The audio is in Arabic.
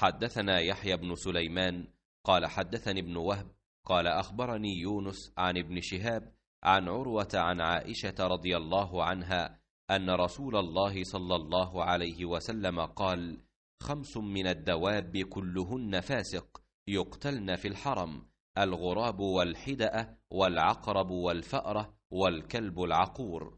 حدثنا يحيى بن سليمان قال حدثني ابن وهب قال اخبرني يونس عن ابن شهاب عن عروه عن عائشه رضي الله عنها ان رسول الله صلى الله عليه وسلم قال خمس من الدواب كلهن فاسق يقتلن في الحرم الغراب والحدأة والعقرب والفأرة والكلب العقور